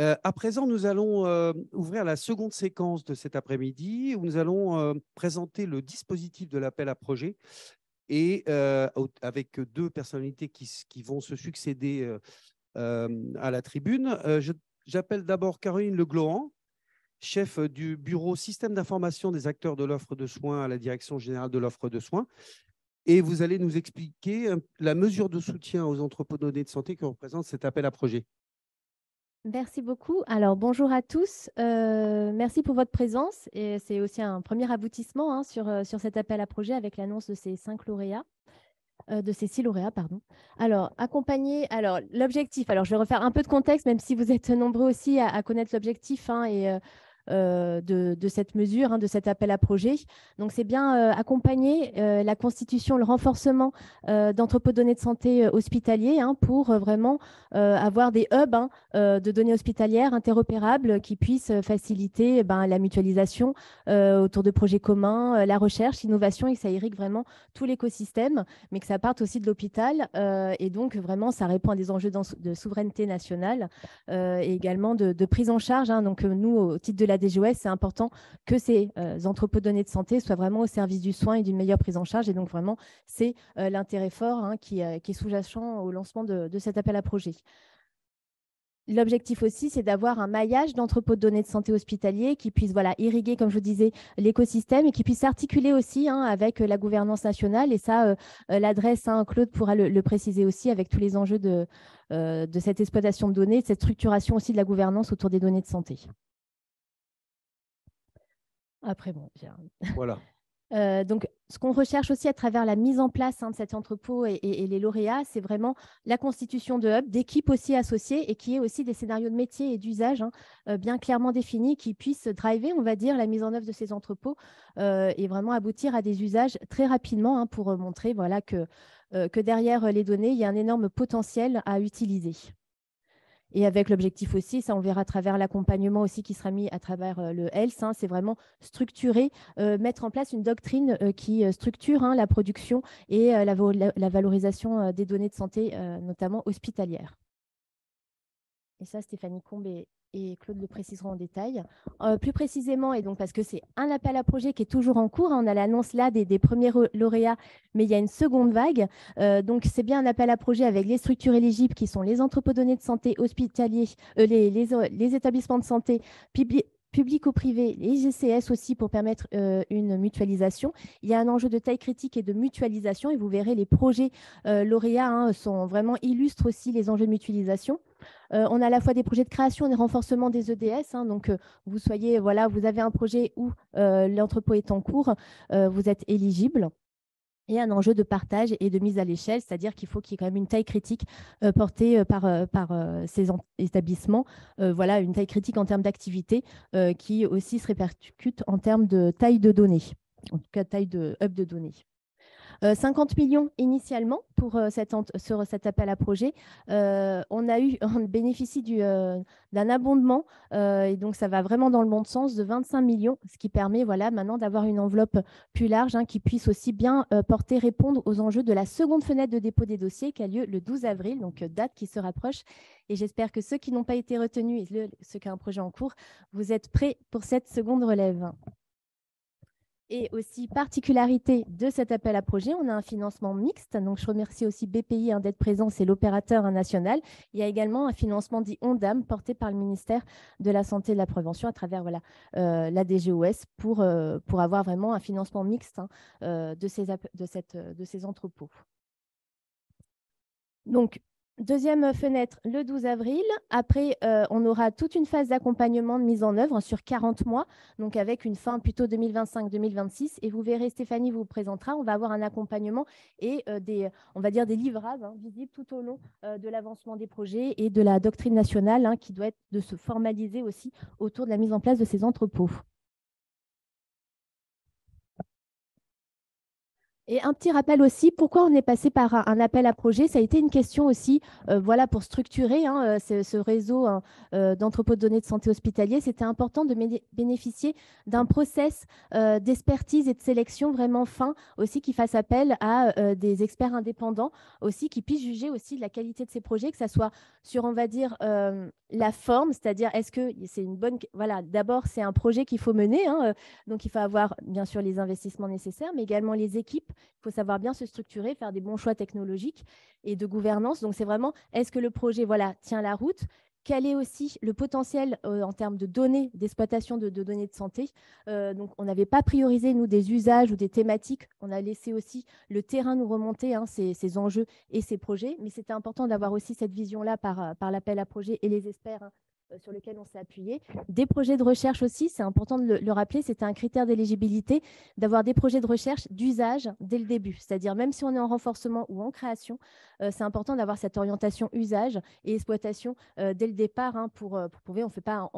Euh, à présent, nous allons euh, ouvrir la seconde séquence de cet après-midi où nous allons euh, présenter le dispositif de l'appel à projet et avec deux personnalités qui, vont se succéder à la tribune. J'appelle d'abord Caroline Glorand, chef du bureau système d'information des acteurs de l'offre de soins à la direction générale de l'offre de soins. Et vous allez nous expliquer la mesure de soutien aux entrepôts de données de santé que représente cet appel à projet. Merci beaucoup. Alors, bonjour à tous. Euh, merci pour votre présence. Et c'est aussi un premier aboutissement hein, sur, euh, sur cet appel à projet avec l'annonce de ces cinq lauréats. Euh, de ces six lauréats, pardon. Alors, accompagner, alors l'objectif, alors je vais refaire un peu de contexte, même si vous êtes nombreux aussi à, connaître l'objectif hein, et euh, de, cette mesure, hein, de cet appel à projet. Donc, c'est bien euh, accompagner euh, la constitution, le renforcement d'entrepôts de données de santé hospitaliers hein, pour vraiment avoir des hubs hein, de données hospitalières interopérables qui puissent faciliter eh ben, la mutualisation autour de projets communs, la recherche, l'innovation et que ça irrigue vraiment tout l'écosystème, mais que ça parte aussi de l'hôpital. et donc, vraiment, ça répond à des enjeux de souveraineté nationale et également de, de prise en charge. donc, nous, au titre de la DGOS, c'est important que ces euh, entrepôts de données de santé soient vraiment au service du soin et d'une meilleure prise en charge. Et donc, vraiment, c'est euh, l'intérêt fort hein, euh, qui, est sous-jacent au lancement de, cet appel à projet. L'objectif aussi, c'est d'avoir un maillage d'entrepôts de données de santé hospitaliers qui puissent voilà, irriguer, comme je vous disais, l'écosystème et qui puissent s'articuler aussi hein, avec la gouvernance nationale. Et ça, l'adresse, hein, Claude pourra le, préciser aussi avec tous les enjeux de, de cette exploitation de données, de cette structuration aussi de la gouvernance autour des données de santé. Après, bon, bien. Voilà. Euh, donc, ce qu'on recherche aussi à travers la mise en place hein, de cet entrepôt et, les lauréats, c'est vraiment la constitution de hubs, d'équipes aussi associées et qui est aussi des scénarios de métier et d'usage hein, euh, bien clairement définis qui puissent driver, on va dire, la mise en œuvre de ces entrepôts euh, et vraiment aboutir à des usages très rapidement hein, pour montrer que derrière les données, il y a un énorme potentiel à utiliser et avec l'objectif aussi, ça on verra à travers l'accompagnement aussi qui sera mis à travers euh, le health, hein, c'est vraiment structurer, euh, mettre en place une doctrine euh, qui structure hein, la production et la, valorisation des données de santé, notamment hospitalières et ça Stéphanie Combe et Claude le préciseront en détail. Euh, plus précisément, et donc parce que c'est un appel à projet qui est toujours en cours, hein, on a l'annonce là des, premiers lauréats, mais il y a une seconde vague. Euh, donc c'est bien un appel à projet avec les structures éligibles qui sont les entrepôts données de santé hospitaliers, euh, les, établissements de santé, publics public ou privé, les GCS aussi pour permettre euh, une mutualisation. Il y a un enjeu de taille critique et de mutualisation et vous verrez les projets euh, lauréats hein, sont vraiment illustrent aussi les enjeux de mutualisation. Euh, on a à la fois des projets de création et de renforcement des EDS. E hein, donc, vous soyez, voilà, vous avez un projet où l'entrepôt est en cours, vous êtes éligible et un enjeu de partage et de mise à l'échelle, c'est-à-dire qu'il faut qu'il y ait quand même une taille critique euh, portée euh, par, euh, par ces établissements, voilà, une taille critique en termes d'activité qui aussi se répercute en termes de taille de données, en tout cas taille de hub de données. 50 euh, millions initialement pour euh, cet appel à projet. Euh, on a eu, on bénéficie d'un abondement et donc ça va vraiment dans le bon sens de 25 millions, ce qui permet voilà maintenant d'avoir une enveloppe plus large hein, qui puisse aussi bien porter répondre aux enjeux de la seconde fenêtre de dépôt des dossiers qui a lieu le 12 avril, donc date qui se rapproche. Et j'espère que ceux qui n'ont pas été retenus et ceux qui ont un projet en cours, vous êtes prêts pour cette seconde relève. Et aussi, particularité de cet appel à projet, on a un financement mixte. Donc, je remercie aussi BPI hein, d'être présent, c'est l'opérateur national. Il y a également un financement dit ONDAM porté par le ministère de la Santé et de la Prévention à travers voilà, euh, la DGOS pour, euh, pour avoir vraiment un financement mixte hein, euh, de, ces, de, cette, de ces entrepôts. Donc, Deuxième fenêtre, le 12 avril. Après, euh, on aura toute une phase d'accompagnement de mise en œuvre sur 40 mois, donc avec une fin plutôt 2025-2026. Et vous verrez, Stéphanie vous présentera, on va avoir un accompagnement et euh, des, on va dire des livrables hein, visibles tout au long euh, de l'avancement des projets et de la doctrine nationale hein, qui doit être de se formaliser aussi autour de la mise en place de ces entrepôts. Et un petit rappel aussi, pourquoi on est passé par un, appel à projet Ça a été une question aussi, euh, voilà, pour structurer hein, euh, ce, réseau hein, euh, d'entrepôts de données de santé hospitalier. C'était important de bénéficier d'un process d'expertise et de sélection vraiment fin, aussi qui fasse appel à des experts indépendants, aussi qui puissent juger aussi de la qualité de ces projets, que ce soit sur, on va dire, la forme, c'est-à-dire est-ce que c'est une bonne, voilà, d'abord c'est un projet qu'il faut mener, hein, donc il faut avoir bien sûr les investissements nécessaires, mais également les équipes il faut savoir bien se structurer, faire des bons choix technologiques et de gouvernance. Donc, c'est vraiment, est-ce que le projet voilà, tient la route quel est aussi le potentiel euh, en termes de données, d'exploitation de, données de santé. Euh, donc, on n'avait pas priorisé, nous, des usages ou des thématiques. On a laissé aussi le terrain nous remonter hein, ces, enjeux et ces projets. Mais c'était important d'avoir aussi cette vision-là par, euh, par l'appel à projet et les experts hein, euh, sur lesquels on s'est appuyé. Des projets de recherche aussi, c'est important de le, rappeler, c'était un critère d'éligibilité d'avoir des projets de recherche d'usage dès le début. C'est-à-dire même si on est en renforcement ou en création, euh, c'est important d'avoir cette orientation usage et exploitation euh, dès le départ hein, pour, pour prouver, on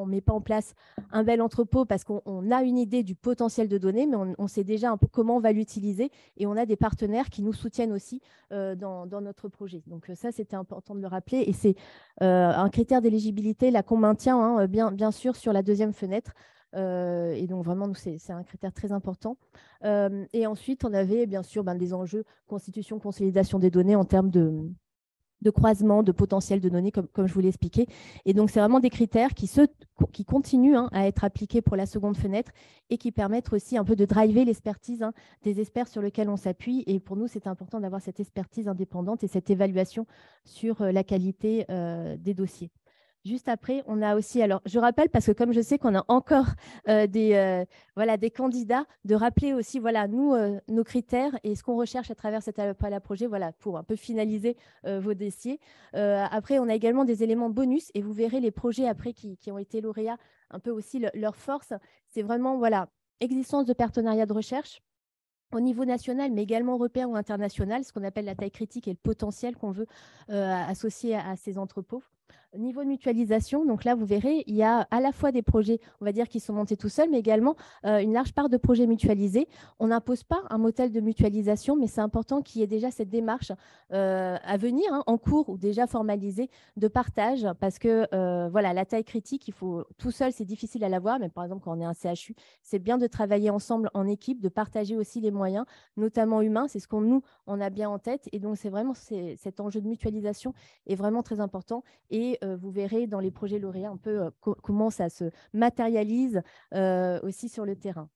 ne met pas en place un bel entrepôt parce qu'on a une idée du potentiel de données, mais on, sait déjà un peu comment on va l'utiliser et on a des partenaires qui nous soutiennent aussi dans, dans, notre projet. Donc ça, c'était important de le rappeler et c'est un critère d'éligibilité, la maintient, hein, euh, bien, bien sûr, sur la deuxième fenêtre. Euh, et donc vraiment, c'est un critère très important. Euh, et ensuite, on avait bien sûr ben, des enjeux constitution, consolidation des données en termes de, croisement, de potentiel de données, comme, je vous l'ai expliqué. Et donc, c'est vraiment des critères qui, se, qui continuent hein, à être appliqués pour la seconde fenêtre et qui permettent aussi un peu de driver l'expertise hein, des experts sur lesquels on s'appuie. Et pour nous, c'est important d'avoir cette expertise indépendante et cette évaluation sur la qualité des dossiers. Juste après, on a aussi, alors je rappelle parce que comme je sais qu'on a encore euh, des, euh, voilà, des candidats, de rappeler aussi voilà, nous, euh, nos critères et ce qu'on recherche à travers cet appel à projet voilà, pour un peu finaliser vos dossiers. après, on a également des éléments bonus et vous verrez les projets après qui, ont été lauréats, un peu aussi leur force. C'est vraiment voilà, existence de partenariats de recherche, au niveau national, mais également européen ou international, ce qu'on appelle la taille critique et le potentiel qu'on veut associer à, ces entrepôts. Niveau de mutualisation, donc là, vous verrez, il y a à la fois des projets, on va dire, qui sont montés tout seuls, mais également euh, une large part de projets mutualisés. On n'impose pas un modèle de mutualisation, mais c'est important qu'il y ait déjà cette démarche euh, à venir, hein, en cours ou déjà formalisée, de partage, parce que euh, voilà, la taille critique, il faut tout seul, c'est difficile à l'avoir, mais par exemple, quand on est un CHU, c'est bien de travailler ensemble en équipe, de partager aussi les moyens, notamment humains, c'est ce qu'on nous, on a bien en tête. Et donc, c'est vraiment cet enjeu de mutualisation est vraiment très important. Et euh, vous verrez dans les projets lauréats un peu euh, comment ça se matérialise euh, aussi sur le terrain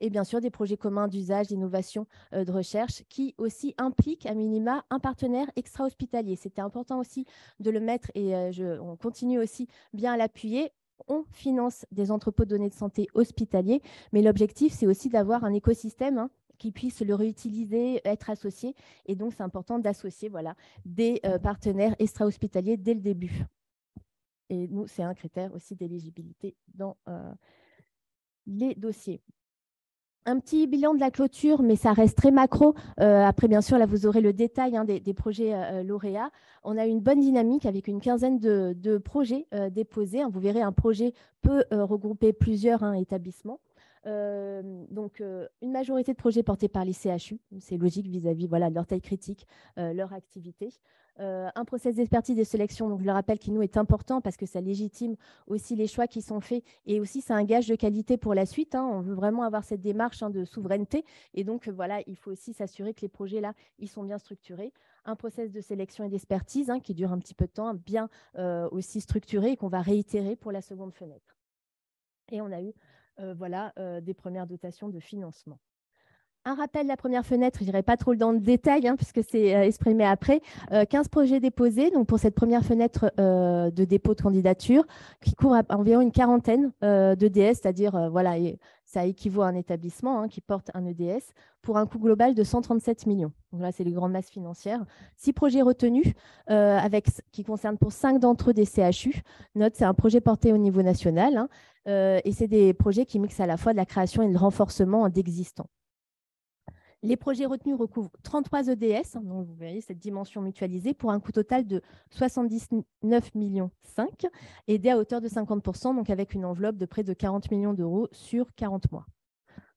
et bien sûr des projets communs d'usage, d'innovation, de recherche, qui aussi impliquent à minima un partenaire extra-hospitalier. C'était important aussi de le mettre et je, on continue aussi bien à l'appuyer. On finance des entrepôts de données de santé hospitaliers, mais l'objectif, c'est aussi d'avoir un écosystème hein, qui puissent le réutiliser, être associés. Et donc, c'est important d'associer voilà, des euh, partenaires extra-hospitaliers dès le début. Et nous, c'est un critère aussi d'éligibilité dans euh, les dossiers. Un petit bilan de la clôture, mais ça reste très macro. Euh, après, bien sûr, là, vous aurez le détail hein, des, projets lauréats. On a une bonne dynamique avec une quinzaine de, projets déposés. Hein, vous verrez, un projet peut regrouper plusieurs hein, établissements. Euh, donc euh, une majorité de projets portés par les CHU, c'est logique vis-à-vis voilà, de leur taille critique, euh, leur activité. un process d'expertise et de sélection, donc je le rappelle, qui nous est important parce que ça légitime aussi les choix qui sont faits et aussi c'est un gage de qualité pour la suite. Hein. On veut vraiment avoir cette démarche hein, de souveraineté et donc voilà, il faut aussi s'assurer que les projets là, ils sont bien structurés un process de sélection et d'expertise hein, qui dure un petit peu de temps, bien aussi structuré et qu'on va réitérer pour la seconde fenêtre. Et on a eu euh, voilà, euh, des premières dotations de financement. Un rappel, de la première fenêtre, je n'irai pas trop dans le détail hein, puisque c'est euh, exprimé après. 15 projets déposés donc pour cette première fenêtre de dépôt de candidature qui court environ une quarantaine de DS, c'est-à-dire voilà, ça équivaut à un établissement hein, qui porte un EDS pour un coût global de 137 millions. Donc là, c'est les grandes masses financières. Six projets retenus euh, avec, qui concernent pour cinq d'entre eux des CHU. Note, c'est un projet porté au niveau national hein, euh, et c'est des projets qui mixent à la fois de la création et le renforcement d'existants. Les projets retenus recouvrent 33 EDS, hein, donc vous voyez cette dimension mutualisée, pour un coût total de 79 millions 5, à hauteur de 50%, donc avec une enveloppe de près de 40 millions d'euros sur 40 mois.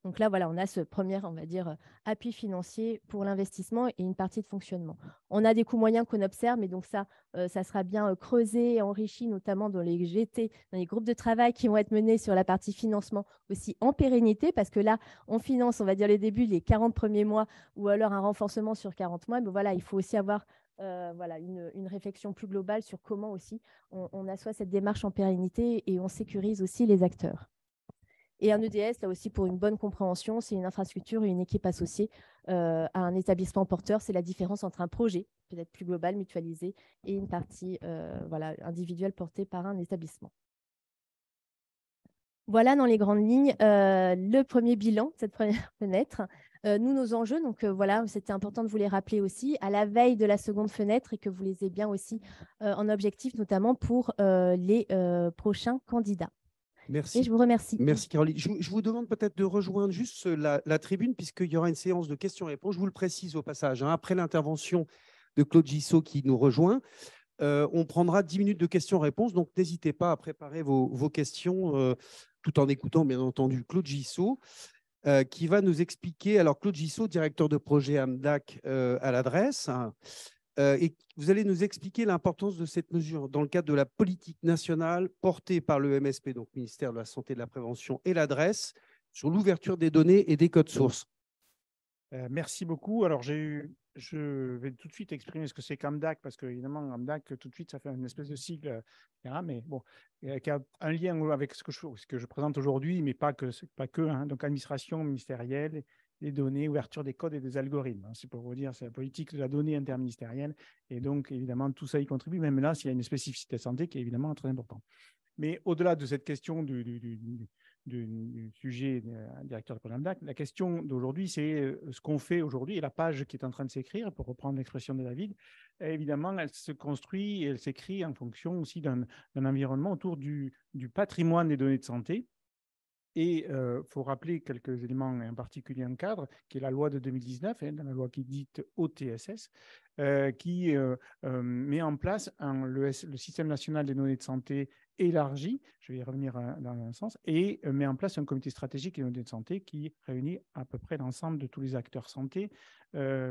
Donc là, voilà, on a ce premier, on va dire, appui financier pour l'investissement et une partie de fonctionnement. On a des coûts moyens qu'on observe, mais donc ça, euh, ça sera bien euh, creusé et enrichi, notamment dans les GT, dans les groupes de travail qui vont être menés sur la partie financement aussi en pérennité, parce que là, on finance, on va dire, les débuts, les 40 premiers mois, ou alors un renforcement sur 40 mois. Mais voilà, il faut aussi avoir euh, une, réflexion plus globale sur comment aussi on, on assoit cette démarche en pérennité et on sécurise aussi les acteurs. Et un EDS, là aussi, pour une bonne compréhension, c'est une infrastructure et une équipe associée euh, à un établissement porteur. C'est la différence entre un projet, peut-être plus global, mutualisé, et une partie euh, individuelle portée par un établissement. Voilà dans les grandes lignes euh, le premier bilan de cette première fenêtre. nous, nos enjeux, donc voilà, c'était important de vous les rappeler aussi à la veille de la seconde fenêtre et que vous les ayez bien aussi en objectif, notamment pour les prochains candidats. Merci. je vous remercie. Merci Caroline. Je, vous demande peut-être de rejoindre juste euh, la, tribune puisqu'il y aura une séance de questions-réponses. Je vous le précise au passage. Hein. après l'intervention de Claude Gissot qui nous rejoint, euh, on prendra 10 minutes de questions-réponses. Donc n'hésitez pas à préparer vos, questions euh, tout en écoutant bien entendu Claude Gissot. qui va nous expliquer, alors Claude Gissot, directeur de projet AMDAC à l'adresse, hein, euh, et vous allez nous expliquer l'importance de cette mesure dans le cadre de la politique nationale portée par le MSP, donc ministère de la Santé, de la Prévention et l'adresse, sur l'ouverture des données et des codes sources. Euh, merci beaucoup. Alors, j'ai je vais tout de suite exprimer ce que c'est qu'AMDAC, parce que évidemment, AMDAC, tout de suite, ça fait une espèce de sigle, mais bon, euh, qui a un lien avec ce que je, que je présente aujourd'hui, mais pas que, pas que hein. donc administration ministérielle les données, ouverture des codes et des algorithmes. Hein. C'est pour vous dire, c'est la politique de la donnée interministérielle. Et donc, évidemment, tout ça y contribue. Même là, s'il y a une spécificité santé qui est évidemment très importante. Mais au-delà de cette question du, du, du, sujet euh, directeur de programme la question d'aujourd'hui, c'est euh, ce qu'on fait aujourd'hui et la page qui est en train de s'écrire, pour reprendre l'expression de David, évidemment, elle se construit et elle s'écrit en fonction aussi d'un environnement autour du patrimoine des données de santé et il euh, faut rappeler quelques éléments, en particulier un cadre, qui est la loi de 2019, hein, la loi qui est dite OTSS, euh, qui euh, met en place le, système national des données de santé élargi, je vais y revenir dans un sens, et met en place un comité stratégique des données de santé qui réunit à peu près l'ensemble de tous les acteurs santé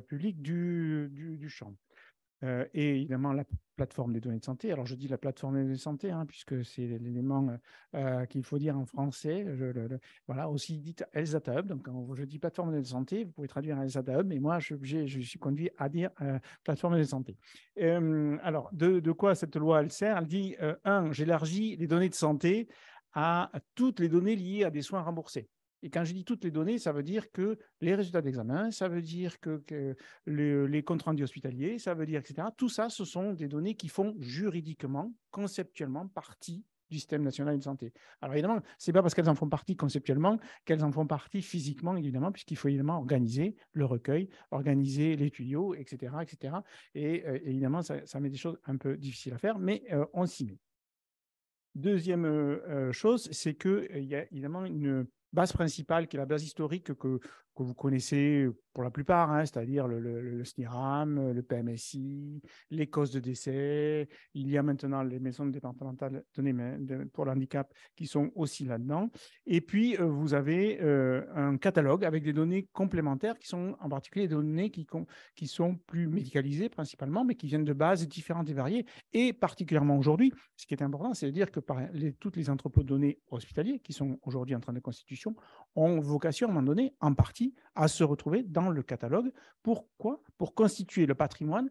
publics du champ. Euh, et évidemment la plateforme des données de santé. Alors je dis la plateforme des données de santé, hein, puisque c'est l'élément euh, euh, qu'il faut dire en français. Je, le, voilà, aussi dite Elzata Hub. Donc quand je dis plateforme des données de santé, vous pouvez traduire Elzata Hub, mais moi je, suis conduit à dire plateforme des données de santé. alors de, de, quoi cette loi elle sert Elle dit, un, j'élargis les données de santé à toutes les données liées à des soins remboursés. Et quand je dis toutes les données, ça veut dire que les résultats d'examen, ça veut dire que, les comptes rendus hospitaliers, ça veut dire, etc. Tout ça, ce sont des données qui font juridiquement, conceptuellement partie du système national de santé. Alors évidemment, ce n'est pas parce qu'elles en font partie conceptuellement qu'elles en font partie physiquement, évidemment, puisqu'il faut évidemment organiser le recueil, organiser les tuyaux, etc. etc. Et euh, évidemment, ça, met des choses un peu difficiles à faire, mais euh, on s'y met. Deuxième euh, chose, c'est qu'il y a évidemment une, base principale, qui est la base historique que que vous connaissez pour la plupart, hein, c'est-à-dire le, le, SNIRAM, le PMSI, les causes de décès. Il y a maintenant les maisons départementales données pour l'handicap qui sont aussi là-dedans. Et puis, euh, vous avez euh, un catalogue avec des données complémentaires qui sont en particulier des données qui, qui sont plus médicalisées principalement, mais qui viennent de bases différentes et variées. Et particulièrement aujourd'hui, ce qui est important, c'est de dire que par les, toutes les entrepôts de données hospitaliers qui sont aujourd'hui en train de constitution ont vocation à un moment donné, en partie, à se retrouver dans le catalogue. Pourquoi Pour constituer le patrimoine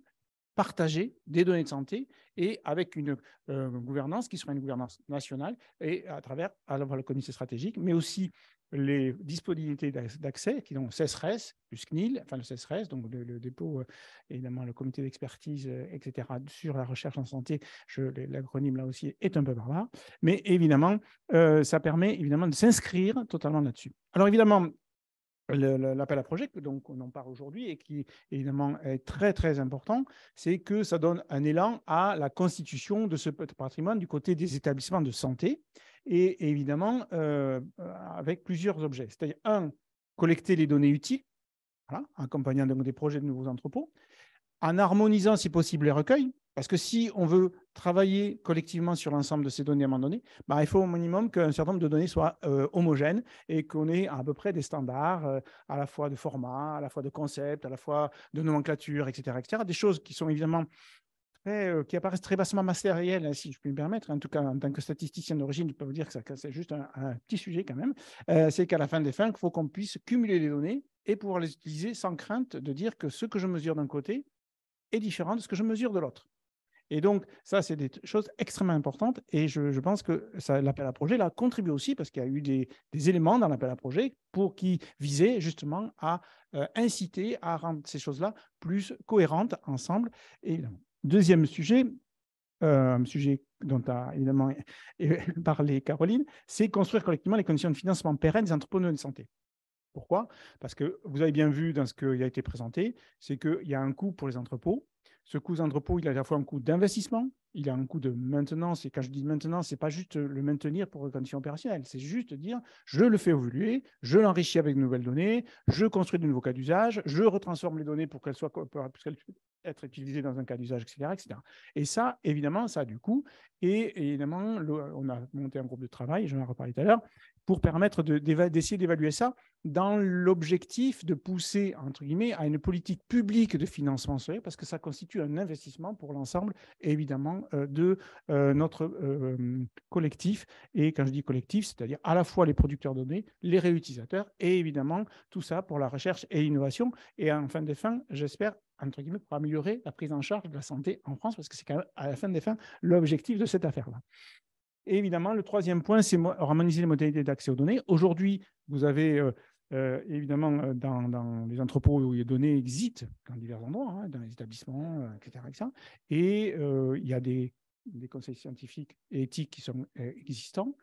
partagé des données de santé et avec une euh, gouvernance qui sera une gouvernance nationale et à travers à comité stratégique, mais aussi les disponibilités d'accès, qui sont CESRES plus CNIL, enfin le CESRES, donc le, dépôt, euh, évidemment le comité d'expertise, euh, etc., sur la recherche en santé, l'acronyme là aussi est un peu barbare, mais évidemment, euh, ça permet évidemment de s'inscrire totalement là-dessus. Alors évidemment, L'appel à projet, donc on en parle aujourd'hui et qui évidemment est très très important, c'est que ça donne un élan à la constitution de ce patrimoine du côté des établissements de santé et, évidemment euh, avec plusieurs objets. C'est-à-dire, un, collecter les données utiles, voilà, accompagnant des projets de nouveaux entrepôts, en harmonisant si possible les recueils, parce que si on veut travailler collectivement sur l'ensemble de ces données à un moment donné, bah, il faut au minimum qu'un certain nombre de données soient euh, homogènes et qu'on ait à peu près des standards euh, à la fois de format, à la fois de concept, à la fois de nomenclature, etc., etc. Des choses qui sont évidemment euh, qui apparaissent très bassement matériel, hein, si je puis me permettre. En tout cas, en tant que statisticien d'origine, je peux vous dire que, c'est juste un, petit sujet quand même. Euh, c'est qu'à la fin des fins, il faut qu'on puisse cumuler les données et pouvoir les utiliser sans crainte de dire que ce que je mesure d'un côté est différent de ce que je mesure de l'autre. Et donc, ça, c'est des choses extrêmement importantes. Et je, pense que l'appel à projet l'a contribué aussi parce qu'il y a eu des, éléments dans l'appel à projet pour qui visaient justement à euh, inciter à rendre ces choses-là plus cohérentes ensemble, évidemment. Deuxième sujet, un euh, sujet dont a évidemment parlé Caroline, c'est construire collectivement les conditions de financement pérennes des entrepôts de santé. Pourquoi Parce que vous avez bien vu dans ce qui a été présenté, c'est qu'il y a un coût pour les entrepôts. Ce coût d'entrepôt, il a à la fois un coût d'investissement, il a un coût de maintenance. Et quand je dis maintenance, ce n'est pas juste le maintenir pour les conditions opérationnelles, c'est juste dire je le fais évoluer, je l'enrichis avec de nouvelles données, je construis de nouveaux cas d'usage, je retransforme les données pour qu'elles soient, être utilisé dans un cas d'usage, etc., etc. Et ça, évidemment, ça a du coup, Et évidemment, on a monté un groupe de travail, j'en ai reparlé tout à l'heure, pour permettre d'essayer d'évaluer ça dans l'objectif de pousser, entre guillemets, à une politique publique de financement solaire, parce que ça constitue un investissement pour l'ensemble, évidemment, euh, de euh, notre euh, collectif. Et quand je dis collectif, c'est-à-dire à la fois les producteurs de données, les réutilisateurs, et évidemment, tout ça pour la recherche et l'innovation. Et en fin de fin, j'espère, entre guillemets, pour améliorer la prise en charge de la santé en France, parce que c'est quand même, à la fin des fins, l'objectif de cette affaire-là. Et évidemment, le troisième point, c'est harmoniser les modalités d'accès aux données. Aujourd'hui, vous avez euh, euh, évidemment euh, dans, les entrepôts où les données existent, dans divers endroits, hein, dans les établissements, etc., etc., Et il y a des, des, conseils scientifiques et éthiques qui sont existants.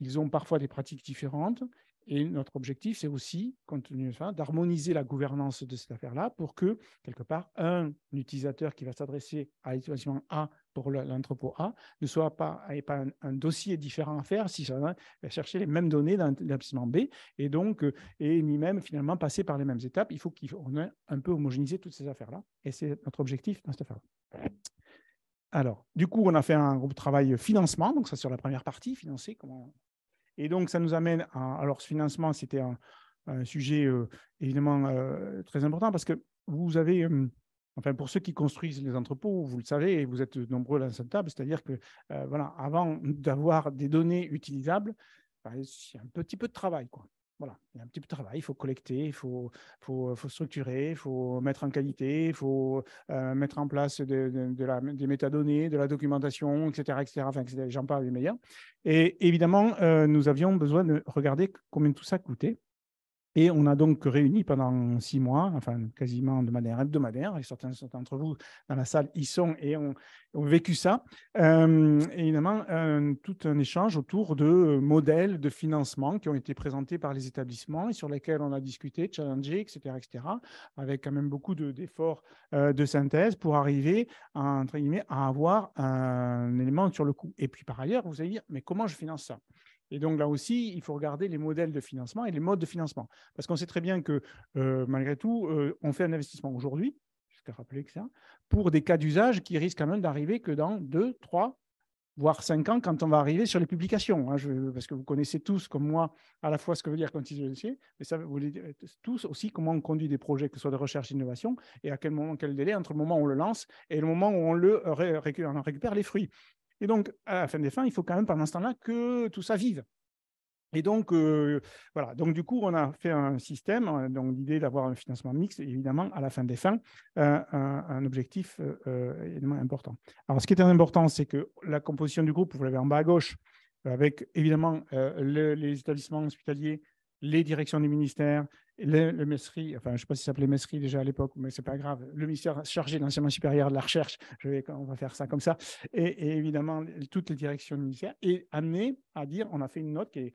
Ils ont parfois des pratiques différentes. Et notre objectif, c'est aussi, compte tenu ça, d'harmoniser la gouvernance de cette affaire-là pour que, quelque part, un utilisateur qui va s'adresser à l'établissement A pour l'entrepôt A ne soit pas, pas un, dossier différent à faire si ça va chercher les mêmes données dans l'établissement B et donc, euh, et ni même finalement passer par les mêmes étapes. Il faut qu'on ait un peu homogénéisé toutes ces affaires-là. Et c'est notre objectif dans cette affaire-là. Alors, du coup, on a fait un groupe de travail financement, donc ça sur la première partie, financer comment et donc, ça nous amène à. Alors, ce financement, c'était un, sujet euh, évidemment euh, très important parce que vous avez. Euh, enfin, pour ceux qui construisent les entrepôts, vous le savez, et vous êtes nombreux dans cette table, c'est-à-dire que, voilà, avant d'avoir des données utilisables, il y a un petit peu de travail, quoi. Voilà, il y a un petit peu de travail, il faut collecter, il faut, faut, faut structurer, il faut mettre en qualité, il faut euh, mettre en place de, des métadonnées, de la documentation, etc. etc. j'en parle les meilleurs. Et évidemment, euh, nous avions besoin de regarder combien tout ça coûtait. Et on a donc réuni pendant six mois, enfin quasiment de manière hebdomadaire, et certains d'entre vous dans la salle y sont et ont, vécu ça, euh, évidemment euh, tout un échange autour de modèles de financement qui ont été présentés par les établissements et sur lesquels on a discuté, challengé, etc., etc., avec quand même beaucoup d'efforts euh, de, synthèse pour arriver à, entre guillemets, à avoir un élément sur le coût. Et puis par ailleurs, vous allez dire, mais comment je finance ça et donc là aussi, il faut regarder les modèles de financement et les modes de financement. Parce qu'on sait très bien que euh, malgré tout, euh, on fait un investissement aujourd'hui, je rappeler que ça, pour des cas d'usage qui risquent quand même d'arriver que dans 2, 3, voire 5 ans quand on va arriver sur les publications. Hein. parce que vous connaissez tous, comme moi, à la fois ce que veut dire continuer, mais ça, vous voulez tous aussi comment on conduit des projets, que ce soit de recherche d'innovation, et à quel moment, quel délai entre le moment où on le lance et le moment où on, le, on récupère les fruits. Et donc, à la fin des fins, il faut quand même pendant ce temps-là que tout ça vive. Et donc, euh, voilà. Donc, du coup, on a fait un système. Euh, donc, l'idée d'avoir un financement mixte, évidemment, à la fin des fins, euh, un, objectif euh, important. Alors, ce qui est important, c'est que la composition du groupe, vous l'avez en bas à gauche, avec évidemment les établissements hospitaliers, les directions du ministère, le, enfin, je ne sais pas si ça s'appelait MESRI déjà à l'époque, mais c'est pas grave, le ministère chargé de l'enseignement supérieur de la recherche, je vais, on va faire ça comme ça, et, évidemment toutes les directions du ministère, et amené à dire on a fait une note qui,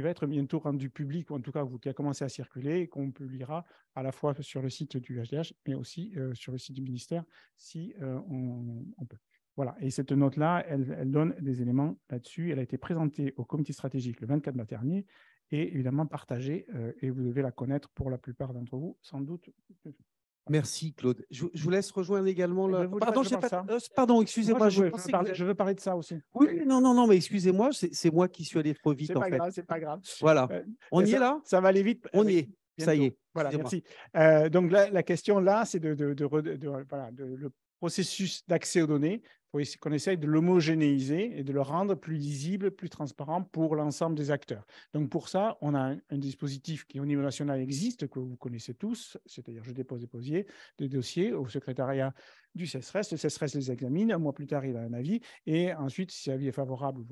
va être bientôt rendue publique, ou en tout cas qui a commencé à circuler, et qu'on publiera à la fois sur le site du HDH, mais aussi euh, sur le site du ministère, si euh, on, peut. Voilà, et cette note-là, elle, elle, donne des éléments là-dessus. Elle a été présentée au comité stratégique le 24 mai dernier et évidemment partagée. Euh, et vous devez la connaître pour la plupart d'entre vous, sans doute. Merci Claude. Je, vous laisse rejoindre également. Eh ben, le... Pardon, hein. euh, pardon excusez-moi. Je, veux parler de ça aussi. Oui, non, non, non, mais excusez-moi, c'est moi qui suis allé trop vite. en pas grave, c'est pas grave. Voilà. Euh, On y est là Ça va aller vite. On y est. Ça y est. Voilà, merci. donc la, question là, c'est de, de, le processus d'accès aux données qu'on essaye de l'homogénéiser et de le rendre plus lisible, plus transparent pour l'ensemble des acteurs. Donc pour ça, on a un, dispositif qui au niveau national existe, que vous connaissez tous, c'est-à-dire je dépose des, dossiers au secrétariat du CESRES, le CESRES les examine, un mois plus tard il a un avis, et ensuite si l'avis est favorable,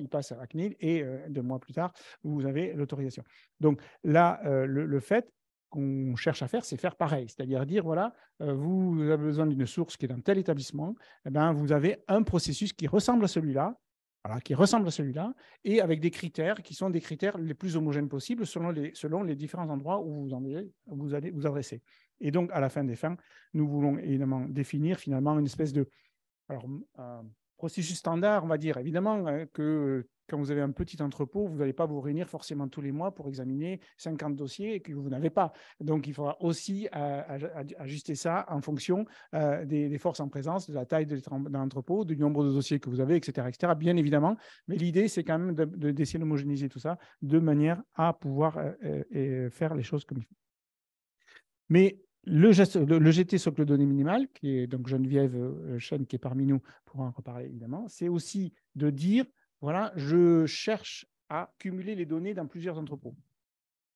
il passe à la CNIL, et euh, deux mois plus tard, vous avez l'autorisation. Donc là, euh, le fait qu'on cherche à faire, c'est faire pareil, c'est-à-dire dire, voilà, euh, vous avez besoin d'une source qui est dans tel établissement, eh ben, vous avez un processus qui ressemble à celui-là, voilà, qui ressemble à celui-là, et avec des critères qui sont des critères les plus homogènes possibles selon les, selon les différents endroits où vous, allez, vous allez vous adresser. Et donc, à la fin des fins, nous voulons évidemment définir finalement une espèce de... Euh, processus standard, on va dire. Évidemment hein, que euh, quand vous avez un petit entrepôt, vous n'allez pas vous réunir forcément tous les mois pour examiner 50 dossiers que vous n'avez pas. Donc, il faudra aussi euh, ajuster ça en fonction euh, des, forces en présence, de la taille de l'entrepôt, du nombre de dossiers que vous avez, etc. etc. bien évidemment. Mais l'idée, c'est quand même d'essayer de, d'homogénéiser tout ça de manière à pouvoir faire les choses comme il faut. Mais le, geste, le, le, GT socle données minimal, qui est donc Geneviève euh, qui est parmi nous pour en reparler évidemment, c'est aussi de dire voilà, je cherche à cumuler les données dans plusieurs entrepôts.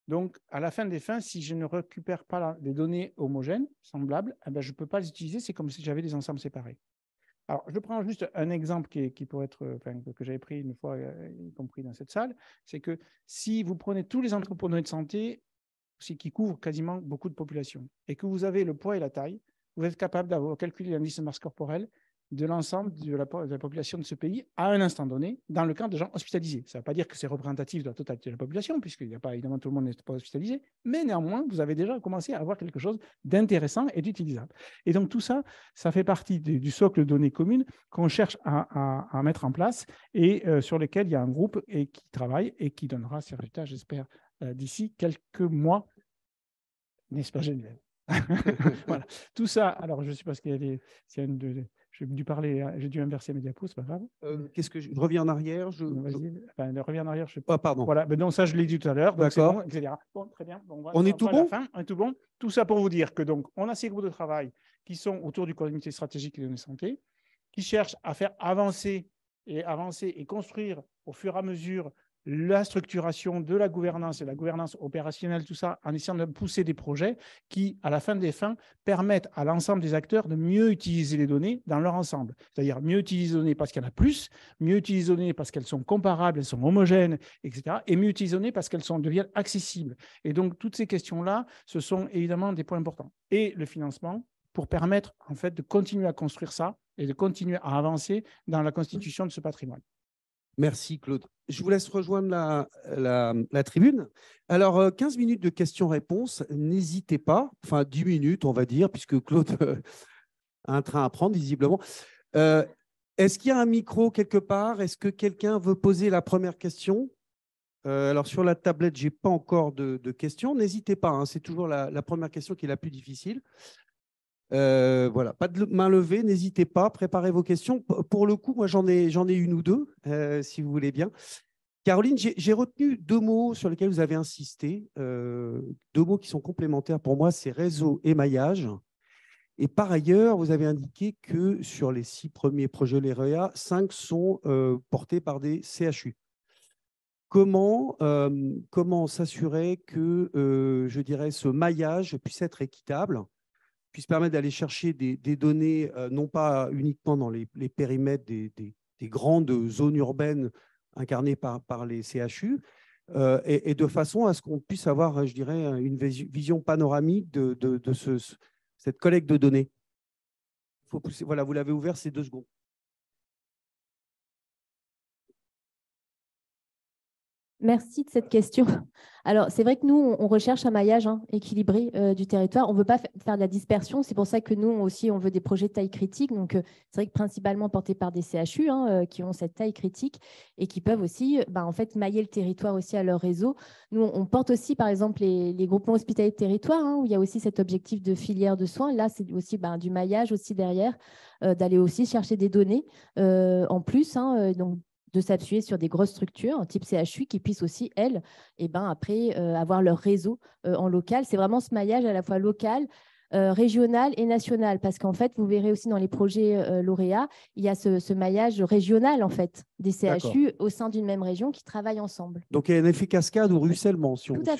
Donc, à la fin des fins, si je ne récupère pas des données homogènes, semblables, eh ben, je ne peux pas les utiliser. C'est comme si j'avais des ensembles séparés. Alors, je prends juste un exemple qui, pourrait être, euh, que j'avais pris une fois, euh, y compris dans cette salle, c'est que si vous prenez tous les entrepôts de santé qui couvre quasiment beaucoup de populations, et que vous avez le poids et la taille, vous êtes capable d'avoir calculé l'indice de masse corporelle de l'ensemble de, la population de ce pays à un instant donné, dans le cas de gens hospitalisés. Ça ne veut pas dire que c'est représentatif de la totalité de la population, puisqu'il n'y a pas, évidemment, tout le monde n'est pas hospitalisé, mais néanmoins, vous avez déjà commencé à avoir quelque chose d'intéressant et d'utilisable. Et donc, tout ça, ça fait partie du, socle de données communes qu'on cherche à, mettre en place et euh, sur lesquels il y a un groupe et qui travaille et qui donnera ses résultats, j'espère, euh, d'ici quelques mois n'est-ce pas génial voilà. Tout ça, alors je ne sais pas ce y a des. Y a j'ai dû parler, hein, j'ai dû inverser mes diapos, c'est pas grave. Euh, qu'est-ce que je, reviens en arrière Je, reviens en arrière, je sais pas. Ah, pardon. Voilà, mais ben non, ça je l'ai dit tout à l'heure, D'accord. très bien. on, est tout bon. On est tout bon. Tout ça pour vous dire que donc on a ces groupes de travail qui sont autour du comité stratégique et de la santé, qui cherchent à faire avancer et avancer et construire au fur et à mesure la structuration de la gouvernance et la gouvernance opérationnelle, tout ça, en essayant de pousser des projets qui, à la fin des fins, permettent à l'ensemble des acteurs de mieux utiliser les données dans leur ensemble. C'est-à-dire mieux utiliser les données parce qu'il y en a plus, mieux utiliser les données parce qu'elles sont comparables, elles sont homogènes, etc. Et mieux utiliser les données parce qu'elles deviennent accessibles. Et donc, toutes ces questions-là, ce sont évidemment des points importants. Et le financement pour permettre, en fait, de continuer à construire ça et de continuer à avancer dans la constitution de ce patrimoine. Merci, Claude je vous laisse rejoindre la, tribune. Alors, 15 euh, minutes de questions-réponses, n'hésitez pas, enfin 10 minutes, on va dire, puisque Claude euh, a un train à prendre, visiblement. Euh, est-ce qu'il y a un micro quelque part Est-ce que quelqu'un veut poser la première question Alors, sur la tablette, je n'ai pas encore de, questions. N'hésitez pas, hein, c'est toujours la, première question qui est la plus difficile. Euh, voilà, pas de main levée, n'hésitez pas, préparez vos questions. Pour le coup, moi j'en ai, ai une ou deux, euh, si vous voulez bien. Caroline, j'ai retenu deux mots sur lesquels vous avez insisté, euh, deux mots qui sont complémentaires pour moi, c'est réseau et maillage. Et par ailleurs, vous avez indiqué que sur les six premiers projets LEREA, cinq sont portés par des CHU comment, s'assurer que, je dirais, ce maillage puisse être équitable puisse permettre d'aller chercher des, données, euh, non pas uniquement dans les, périmètres des, grandes zones urbaines incarnées par, par les CHU, euh, et, de façon à ce qu'on puisse avoir, je dirais, une vision panoramique de, cette collecte de données. voilà, vous l'avez ouvert ces deux secondes. Merci de cette question. Alors, c'est vrai que nous, on recherche un maillage hein, équilibré euh, du territoire. On ne veut pas faire de la dispersion. C'est pour ça que nous aussi, on veut des projets de taille critique. Donc, euh, c'est vrai que principalement portés par des CHU hein, euh, qui ont cette taille critique et qui peuvent aussi, bah, en fait, mailler le territoire aussi à leur réseau. Nous, on, porte aussi, par exemple, les, groupements hospitaliers de territoire hein, où il y a aussi cet objectif de filière de soins. Là, c'est aussi bah, du maillage aussi derrière, d'aller aussi chercher des données en plus. donc, de s'appuyer sur des grosses structures type CHU qui puissent aussi, elles, eh ben, après euh, avoir leur réseau euh, en local. C'est vraiment ce maillage à la fois local, euh, régional et national, parce qu'en fait, vous verrez aussi dans les projets lauréats, il y a ce, maillage régional en fait des CHU au sein d'une même région qui travaillent ensemble. Donc il y a un effet cascade ou ruissellement, si, tout veut. tout à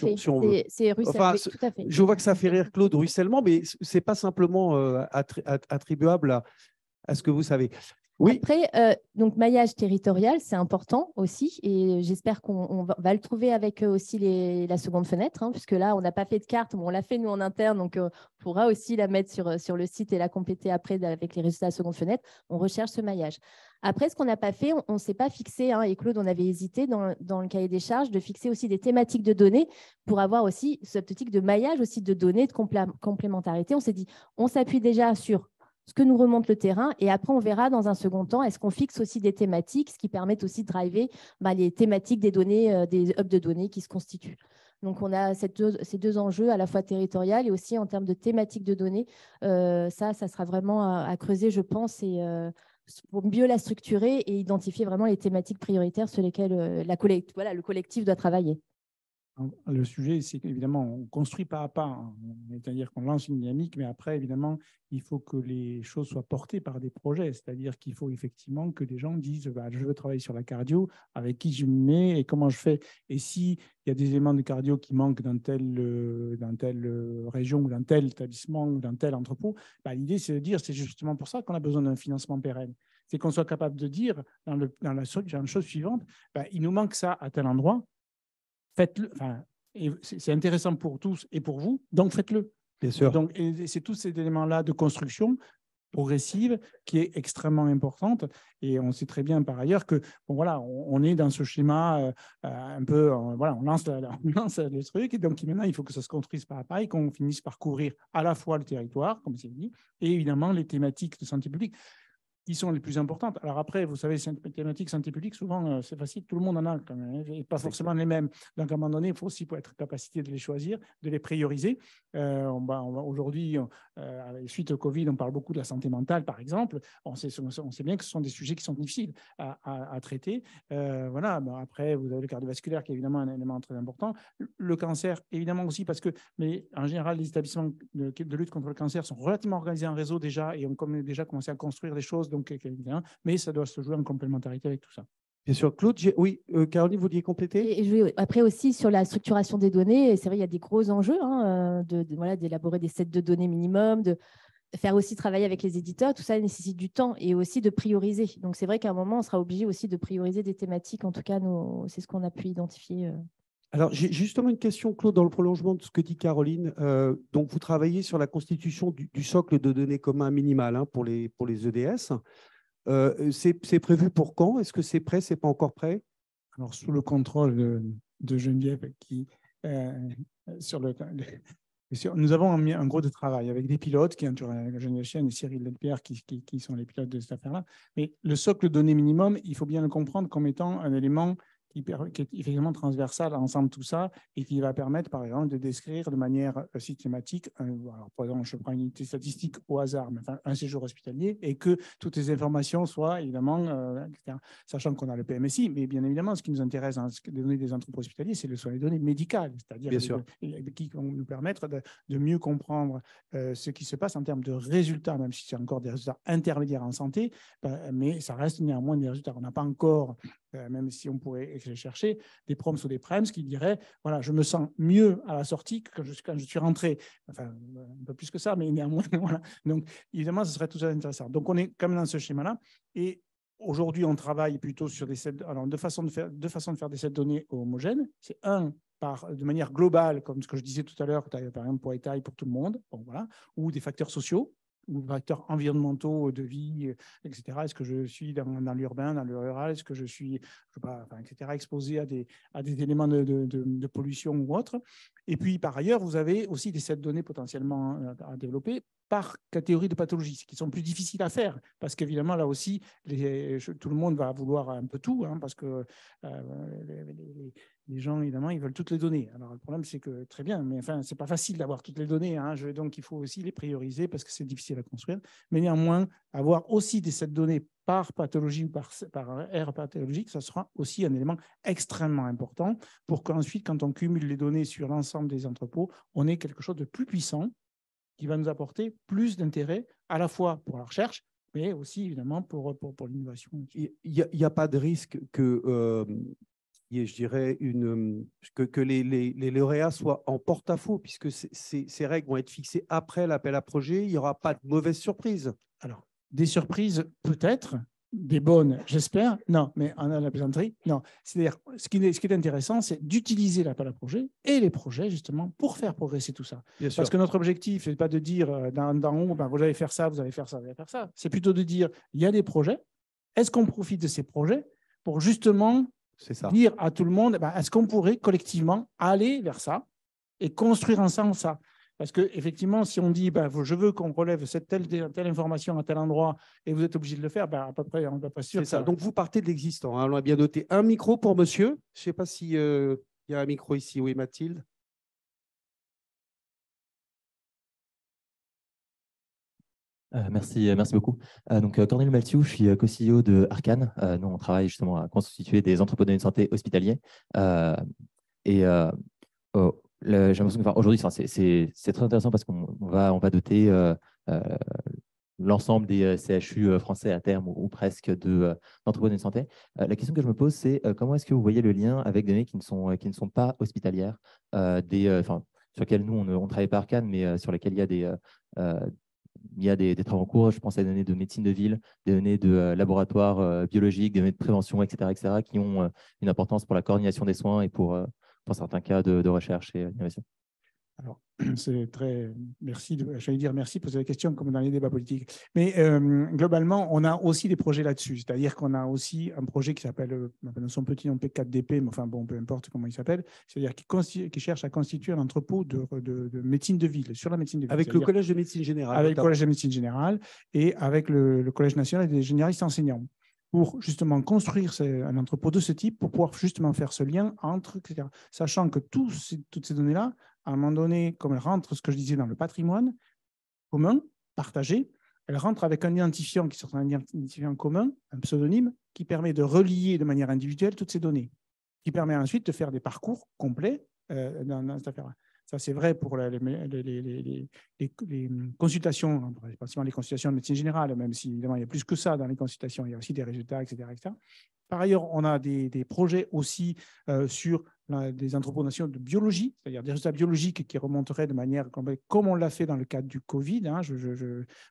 fait. Je vois que ça fait rire Claude, ruissellement, mais ce n'est pas simplement attribuable à ce que vous savez. Oui. Après, euh, donc maillage territorial, c'est important aussi, et j'espère qu'on va, le trouver avec euh, aussi la seconde fenêtre, hein, puisque là, on n'a pas fait de carte, on l'a fait nous en interne, donc euh, on pourra aussi la mettre sur, sur le site et la compléter après avec les résultats de la seconde fenêtre. On recherche ce maillage. Après, ce qu'on n'a pas fait, on ne s'est pas fixé, hein, et Claude, on avait hésité dans, le cahier des charges de fixer aussi des thématiques de données pour avoir aussi cette optique de maillage aussi de données, de complémentarité. On s'est dit, on s'appuie déjà sur ce que nous remonte le terrain. Et après, on verra dans un second temps, est-ce qu'on fixe aussi des thématiques, ce qui permet aussi de driver bah, les thématiques des données, euh, des hubs de données qui se constituent. Donc, on a ces deux enjeux à la fois territorial et aussi en termes de thématiques de données. Euh, ça, ça sera vraiment à, creuser, je pense, et euh, pour mieux la structurer et identifier vraiment les thématiques prioritaires sur lesquelles la collecte, voilà, le collectif doit travailler le sujet, c'est qu'évidemment, on construit pas à pas, hein. c'est-à-dire qu'on lance une dynamique, mais après, évidemment, il faut que les choses soient portées par des projets, c'est-à-dire qu'il faut effectivement que les gens disent bah, je veux travailler sur la cardio, avec qui je me mets et comment je fais. Et s'il y a des éléments de cardio qui manquent dans telle, euh, dans telle euh, région ou dans tel établissement ou dans tel entrepôt, bah, l'idée, c'est de dire c'est justement pour ça qu'on a besoin d'un financement pérenne c'est qu'on soit capable de dire dans, la, chose suivante, bah, il nous manque ça à tel endroit, faites-le. Enfin, c'est intéressant pour tous et pour vous, donc faites-le. Bien sûr. Donc, c'est tous ces éléments-là de construction progressive qui est extrêmement importante. Et on sait très bien par ailleurs que bon, voilà, on, est dans ce schéma euh, euh, un peu, on, euh, voilà, on lance, la, on lance le truc donc maintenant il faut que ça se construise par pas et qu'on finisse par couvrir à la fois le territoire, comme c'est dit, et évidemment les thématiques de santé publique sont les plus importantes. Alors après, vous savez, thématiques santé publique, souvent, euh, c'est facile, tout le monde en a quand même, hein, et pas forcément les mêmes. Donc, à un moment donné, il faut aussi être capacité de les choisir, de les prioriser. Euh, on Aujourd'hui, euh, suite au Covid, on parle beaucoup de la santé mentale, par exemple. On sait, on sait bien que ce sont des sujets qui sont difficiles à, traiter. voilà. après, vous avez le cardiovasculaire, qui est évidemment un élément très important. Le cancer, évidemment aussi, parce que, mais en général, les établissements de, de lutte contre le cancer sont relativement organisés en réseau déjà et ont déjà commencé à construire des choses. Donc, euh, mais ça doit se jouer en complémentarité avec tout ça. Bien sûr, Claude, oui, euh, Caroline, vous vouliez compléter et, Après aussi, sur la structuration des données, c'est vrai, il y a des gros enjeux hein, euh, de, voilà, d'élaborer des sets de données minimum, de faire aussi travailler avec les éditeurs, tout ça nécessite du temps et aussi de prioriser. Donc c'est vrai qu'à un moment, on sera obligé aussi de prioriser des thématiques, en tout cas, c'est ce qu'on a pu identifier alors, j'ai justement une question, Claude, dans le prolongement de ce que dit Caroline. Euh, donc, vous travaillez sur la constitution du, socle de données commun minimal hein, pour, les, pour les EDS. Euh, c'est prévu pour quand Est-ce que c'est prêt C'est pas encore prêt Alors, sous le contrôle de, Geneviève, qui, euh, sur le, nous avons un, un, gros de travail avec des pilotes, qui Geneviève et Cyril qui, qui, sont les pilotes de cette affaire-là. Mais le socle de données minimum, il faut bien le comprendre comme étant un élément qui, est effectivement transversal à l'ensemble tout ça et qui va permettre, par exemple, de décrire de manière euh, systématique, alors, par exemple, je prends une unité statistique au hasard, mais un séjour hospitalier et que toutes les informations soient évidemment, euh, sachant qu'on a le PMSI, mais bien évidemment, ce qui nous intéresse dans les données des entreprises hospitaliers, c'est le soin les données médicales, c'est-à-dire qui vont nous permettre de, mieux comprendre euh, ce qui se passe en termes de résultats, même si c'est encore des résultats intermédiaires en santé, ben, mais ça reste néanmoins des résultats. On n'a pas encore euh, même si on pourrait chercher, des proms ou des prems qui diraient voilà, je me sens mieux à la sortie que quand je, suis rentré. Enfin, euh, un peu plus que ça, mais néanmoins, voilà. Donc, évidemment, ce serait tout à fait intéressant. Donc, on est quand même dans ce schéma-là. Et aujourd'hui, on travaille plutôt sur des alors deux façons de faire, deux façons de faire des sets de données homogènes. C'est un par, de manière globale, comme ce que je disais tout à l'heure, par exemple pour taille, pour tout le monde, bon, voilà, ou des facteurs sociaux, ou facteurs environnementaux de vie, euh, etc. Est-ce que je suis dans, dans l'urbain, dans le rural Est-ce que je suis, exposé à des, éléments de, pollution ou autre et puis, par ailleurs, vous avez aussi des sets de données potentiellement euh, à développer par catégorie de ce qui sont plus difficiles à faire, parce qu'évidemment, là aussi, les, tout le monde va vouloir un peu tout, hein, parce que euh, les, gens, évidemment, ils veulent toutes les données. Alors, le problème, c'est que, très bien, mais enfin, c'est pas facile d'avoir toutes les données, hein, donc il faut aussi les prioriser, parce que c'est difficile à construire, mais néanmoins, avoir aussi des sets de données par pathologie ou par, par pathologique, ça sera aussi un élément extrêmement important pour qu'ensuite, quand on cumule les données sur l'ensemble des entrepôts, on ait quelque chose de plus puissant qui va nous apporter plus d'intérêt à la fois pour la recherche, mais aussi évidemment pour, pour, l'innovation. Il n'y a, pas de risque que, euh, je dirais, une, que, les, les, lauréats soient en porte-à-faux, puisque ces, ces règles vont être fixées après l'appel à projet, il n'y aura pas de mauvaise surprise. Alors, des surprises, peut-être, des bonnes, j'espère. Non, mais on a la plaisanterie. Non. C'est-à-dire, ce qui est, intéressant, c'est d'utiliser l'appel à projet et les projets, justement, pour faire progresser tout ça. Parce que notre objectif, ce n'est pas de dire euh, dans haut, ben, vous allez faire ça, vous allez faire ça, vous allez faire ça. C'est plutôt de dire, il y a des projets. Est-ce qu'on profite de ces projets pour justement dire à tout le monde, ben, est-ce qu'on pourrait collectivement aller vers ça et construire ensemble ça parce que si on dit, bah, je veux qu'on relève cette telle, information à tel endroit et vous êtes obligé de le faire, bah, à peu près, on ne va pas sûr. ça. Donc vous partez de l'existant. Hein. On a bien noté un micro pour monsieur. Je ne sais pas s'il euh, y a un micro ici. Oui, Mathilde. Euh, merci, euh, merci beaucoup. donc, Cornel Mathieu, je suis co-CEO de Arcane. nous, on travaille justement à constituer des entrepôts de santé hospitaliers. et euh, j'ai l'impression qu'aujourd'hui, c'est très intéressant parce qu'on va, on va doter euh, euh, l'ensemble des euh, CHU français à terme ou, presque d'entreprises de, santé. la question que je me pose, c'est comment est-ce que vous voyez le lien avec des données qui ne sont, qui ne sont pas hospitalières, des, sur lesquelles nous, on, on travaille par Cannes, mais sur lesquelles il y a des... il a des, des, travaux en cours, je pense à des données de médecine de ville, des données de laboratoire biologique, des données de prévention, etc., etc., qui ont une importance pour la coordination des soins et pour, certains cas de, recherche et d'innovation. Alors, c'est très. Merci. J'allais dire merci, poser la question comme dans les débats politiques. Mais euh, globalement, on a aussi des projets là-dessus. C'est-à-dire qu'on a aussi un projet qui s'appelle, euh, son petit nom P4DP, mais enfin bon, peu importe comment il s'appelle. C'est-à-dire qui, cherche à constituer un entrepôt de, médecine de ville, sur la médecine de ville. Avec le Collège de médecine générale. Avec le Collège de médecine générale et avec le, le Collège national des généralistes enseignants pour justement construire un entrepôt de ce type, pour pouvoir justement faire ce lien entre, etc. Sachant que toutes ces données-là, à un moment donné, comme elles rentrent, ce que je disais, dans le patrimoine commun, partagé, elles rentrent avec un identifiant qui sort un identifiant commun, un pseudonyme, qui permet de relier de manière individuelle toutes ces données, qui permet ensuite de faire des parcours complets euh, dans, dans cette affaire-là. Ça, c'est vrai pour les, les, consultations, principalement hein, les consultations de médecine générale, même si évidemment il y a plus que ça dans les consultations, il y a aussi des résultats, etc. Par ailleurs, on a des, projets aussi euh, sur des entreprises de biologie, c'est-à-dire des résultats biologiques qui remonteraient de manière comme on l'a fait dans le cadre du Covid, hein.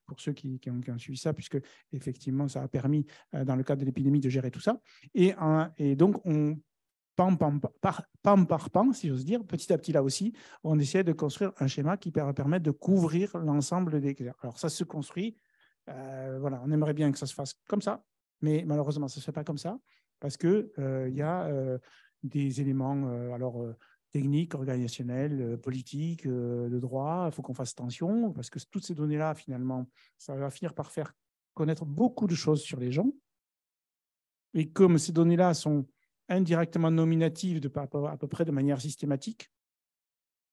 pour ceux qui, ont, suivi ça, puisque effectivement ça a permis euh, dans le cadre de l'épidémie de gérer tout ça. Et, et donc on pan, pam, par, pan si j'ose dire, petit à petit là aussi, on essaie de construire un schéma qui permet de couvrir l'ensemble des Alors ça se construit, euh, voilà, on aimerait bien que ça se fasse comme ça, mais malheureusement ça ne se fait pas comme ça, parce qu'il il euh, y a euh, des éléments alors, techniques, organisationnels, politiques, de droit, il faut qu'on fasse attention, parce que toutes ces données-là, finalement, ça va finir par faire connaître beaucoup de choses sur les gens. Et comme ces données-là sont indirectement nominative de, à peu près de manière systématique,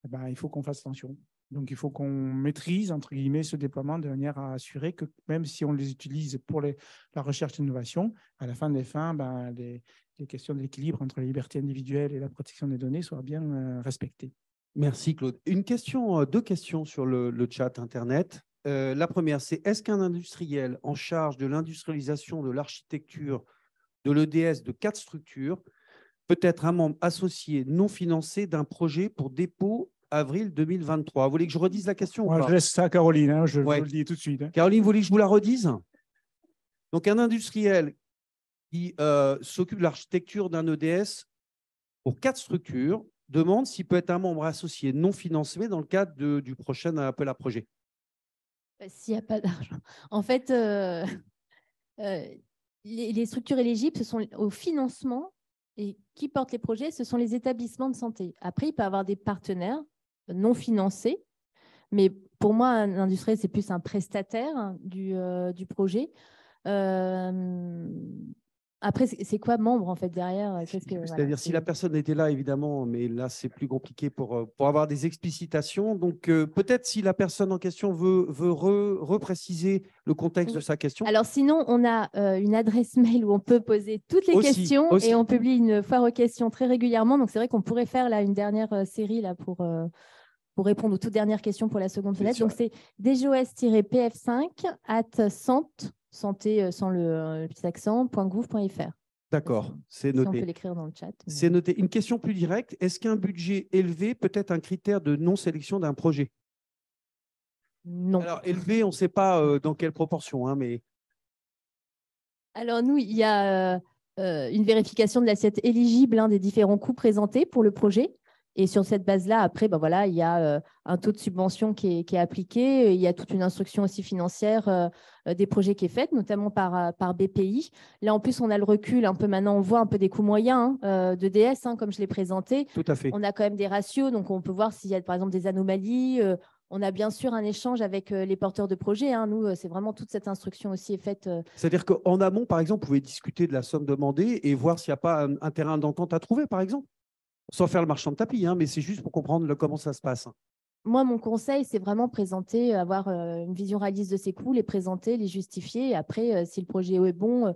eh ben, il faut qu'on fasse attention. Donc, il faut qu'on maîtrise, entre guillemets, ce déploiement de manière à assurer que même si on les utilise pour les, la recherche d'innovation, à la fin des fins, ben, les, les, questions l'équilibre entre la liberté individuelle et la protection des données soient bien euh, respectées. Merci, Claude. Une question, euh, deux questions sur le, chat Internet. Euh, la première, c'est est-ce qu'un industriel en charge de l'industrialisation de l'architecture de l'EDS de quatre structures peut être un membre associé non financé d'un projet pour dépôt avril 2023. Vous voulez que je redise la question Je laisse ça Caroline, hein, je vous le dis tout de suite. Hein. Caroline, vous voulez que je vous la redise Donc, un industriel qui euh, s'occupe de l'architecture d'un EDS pour quatre structures demande s'il peut être un membre associé non financé dans le cadre du prochain appel à projet. Bah, s'il n'y a pas d'argent. En fait, euh, euh, les, structures éligibles, ce sont au financement et qui porte les projets, ce sont les établissements de santé. Après, il peut y avoir des partenaires non financés, mais pour moi, l'industrie, c'est plus un prestataire hein, euh, du, projet. Euh, après, c'est quoi membre en fait derrière euh, C'est-à-dire si la personne était là, évidemment, mais là c'est plus compliqué pour, euh, pour avoir des explicitations. Donc euh, peut-être si la personne en question veut, veut repréciser le contexte de sa question. Alors sinon, on a une adresse mail où on peut poser toutes les questions et on publie une foire aux questions très régulièrement. Donc c'est vrai qu'on pourrait faire là une dernière série là pour. pour répondre aux toutes dernières questions pour la seconde fenêtre. Donc, c'est djos-pf5 at santé euh, sans euh, le, petit accent, D'accord, c'est noté. dans le chat. C'est noté. Une question plus directe, est-ce qu'un budget élevé peut être un critère de non-sélection d'un projet Non. Alors, élevé, on ne sait pas euh, dans quelle proportion, hein, mais... Alors, nous, il y a une vérification de l'assiette éligible hein, des différents coûts présentés pour le projet. Et sur cette base-là, après, ben voilà, il y a euh, un taux de subvention qui est, appliqué. Il y a toute une instruction aussi financière euh, des projets qui est faite, notamment par, euh, par BPI. Là, en plus, on a le recul un peu maintenant. On voit un peu des coûts moyens hein, de DS, hein, comme je l'ai présenté. Tout à fait. On a quand même des ratios, donc on peut voir s'il y a, par exemple, des anomalies. On a bien sûr un échange avec les porteurs de projets. Hein. Nous, c'est vraiment toute cette instruction aussi est faite. C'est-à-dire qu'en amont, par exemple, vous pouvez discuter de la somme demandée et voir s'il n'y a pas un terrain d'entente à trouver, par exemple sans faire le marchand de tapis, hein, mais c'est juste pour comprendre comment ça se passe. Moi, mon conseil, c'est vraiment présenter, euh, avoir euh, une vision réaliste de ses coûts, les présenter, les justifier. après, euh, si le projet est bon,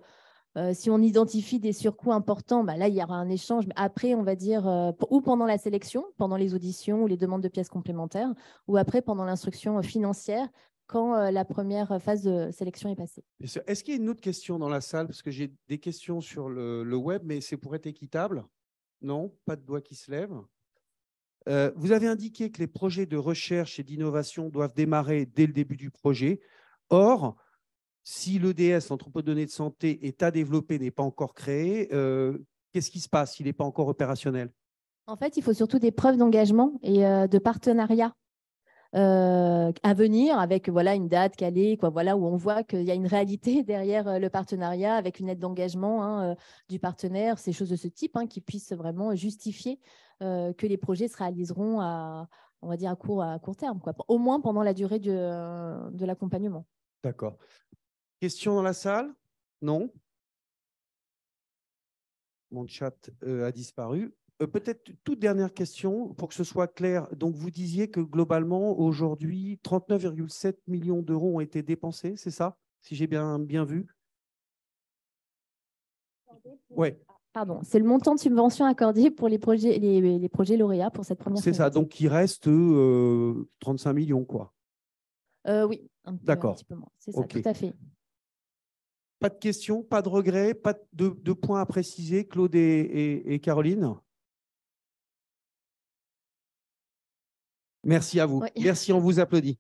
si on identifie des surcoûts importants, bah là, il y aura un échange. Après, on va dire, ou pendant la sélection, pendant les auditions ou les demandes de pièces complémentaires, ou après, pendant l'instruction financière, quand la première phase de sélection est passée. Est-ce qu'il y a une autre question dans la salle Parce que j'ai des questions sur le web, mais c'est pour être équitable. Non, pas de doigt qui se lève. Euh, vous avez indiqué que les projets de recherche et d'innovation doivent démarrer dès le début du projet. Or, si l'EDS, l'entrepôt de données de santé, est à développer, n'est pas encore créé, euh, qu'est-ce qui se passe s'il n'est pas encore opérationnel En fait, il faut surtout des preuves d'engagement et euh, de partenariat euh, à venir avec voilà une date calée quoi voilà où on voit qu'il y a une réalité derrière euh, le partenariat avec une aide d'engagement hein, euh, du partenaire ces choses de ce type hein, qui puissent vraiment justifier que les projets se réaliseront à on va dire à court à court terme quoi au moins pendant la durée de, de l'accompagnement d'accord question dans la salle non mon chat a disparu euh, peut-être toute dernière question pour que ce soit clair. Donc, vous disiez que globalement, aujourd'hui, 39,7 millions d'euros ont été dépensés, c'est ça Si j'ai bien, bien vu Oui. Pardon, c'est le montant de subvention accordé pour les projets, les, projets lauréats pour cette première C'est ça, donc il reste 35 euh, millions, quoi. Euh, oui, un D'accord. petit peu moins. C'est ça, tout à fait. Pas de questions, pas de regrets, pas de, points à préciser, Claude et Caroline Merci à vous. Merci, on vous applaudit.